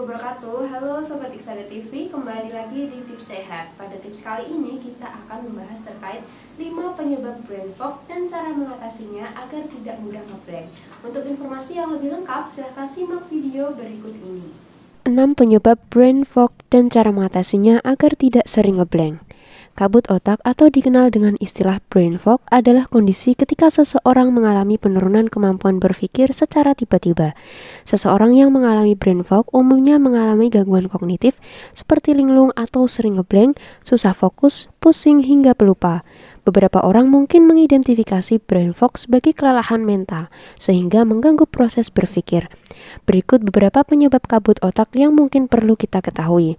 wabarakatuh Halo Sobat Iksada TV, kembali lagi di Tips Sehat Pada tips kali ini kita akan membahas terkait 5 penyebab brain fog dan cara mengatasinya agar tidak mudah ngeblank Untuk informasi yang lebih lengkap silahkan simak video berikut ini 6 penyebab brain fog dan cara mengatasinya agar tidak sering ngeblank Kabut otak atau dikenal dengan istilah brain fog adalah kondisi ketika seseorang mengalami penurunan kemampuan berpikir secara tiba-tiba. Seseorang yang mengalami brain fog umumnya mengalami gangguan kognitif seperti linglung atau sering ngeblank, susah fokus, pusing hingga pelupa. Beberapa orang mungkin mengidentifikasi brain fog sebagai kelelahan mental sehingga mengganggu proses berpikir. Berikut beberapa penyebab kabut otak yang mungkin perlu kita ketahui.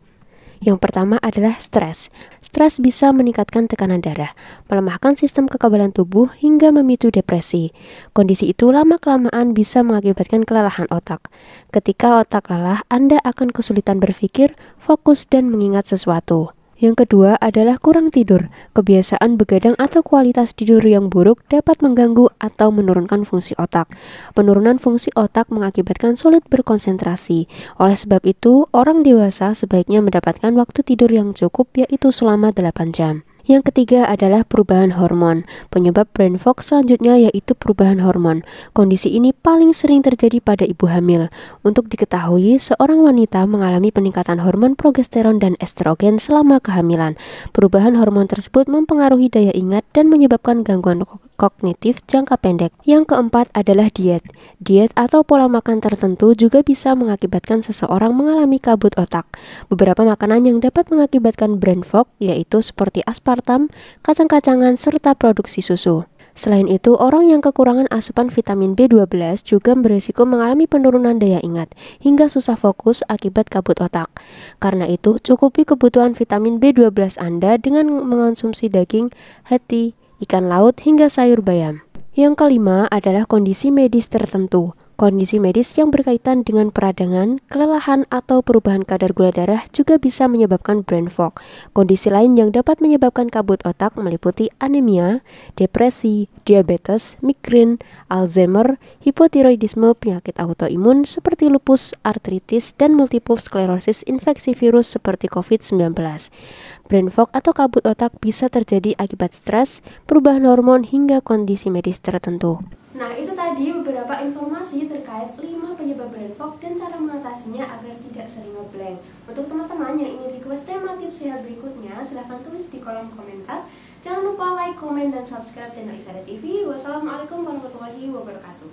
Yang pertama adalah stres. Stres bisa meningkatkan tekanan darah, melemahkan sistem kekebalan tubuh hingga memicu depresi. Kondisi itu lama-kelamaan bisa mengakibatkan kelelahan otak. Ketika otak lelah, Anda akan kesulitan berpikir, fokus, dan mengingat sesuatu. Yang kedua adalah kurang tidur. Kebiasaan begadang atau kualitas tidur yang buruk dapat mengganggu atau menurunkan fungsi otak. Penurunan fungsi otak mengakibatkan sulit berkonsentrasi. Oleh sebab itu, orang dewasa sebaiknya mendapatkan waktu tidur yang cukup yaitu selama 8 jam. Yang ketiga adalah perubahan hormon. Penyebab brain fog selanjutnya yaitu perubahan hormon. Kondisi ini paling sering terjadi pada ibu hamil. Untuk diketahui, seorang wanita mengalami peningkatan hormon progesteron dan estrogen selama kehamilan. Perubahan hormon tersebut mempengaruhi daya ingat dan menyebabkan gangguan kognitif jangka pendek. Yang keempat adalah diet. Diet atau pola makan tertentu juga bisa mengakibatkan seseorang mengalami kabut otak. Beberapa makanan yang dapat mengakibatkan brain fog yaitu seperti aspal aspartam, kacang-kacangan, serta produksi susu. Selain itu, orang yang kekurangan asupan vitamin B12 juga berisiko mengalami penurunan daya ingat hingga susah fokus akibat kabut otak. Karena itu, cukupi kebutuhan vitamin B12 Anda dengan mengonsumsi daging, hati, ikan laut, hingga sayur bayam. Yang kelima adalah kondisi medis tertentu. Kondisi medis yang berkaitan dengan peradangan, kelelahan, atau perubahan kadar gula darah juga bisa menyebabkan brain fog. Kondisi lain yang dapat menyebabkan kabut otak meliputi anemia, depresi, diabetes, migrain, Alzheimer, hipotiroidisme, penyakit autoimun seperti lupus, artritis, dan multiple sclerosis, infeksi virus seperti COVID-19. Brain fog atau kabut otak bisa terjadi akibat stres, perubahan hormon, hingga kondisi medis tertentu beberapa informasi terkait 5 penyebab brain fog dan cara mengatasinya agar tidak sering ngeblank. Untuk teman-teman yang ingin request tema tips sehat berikutnya, silahkan tulis di kolom komentar. Jangan lupa like, komen, dan subscribe channel Isara TV. Wassalamualaikum warahmatullahi wabarakatuh.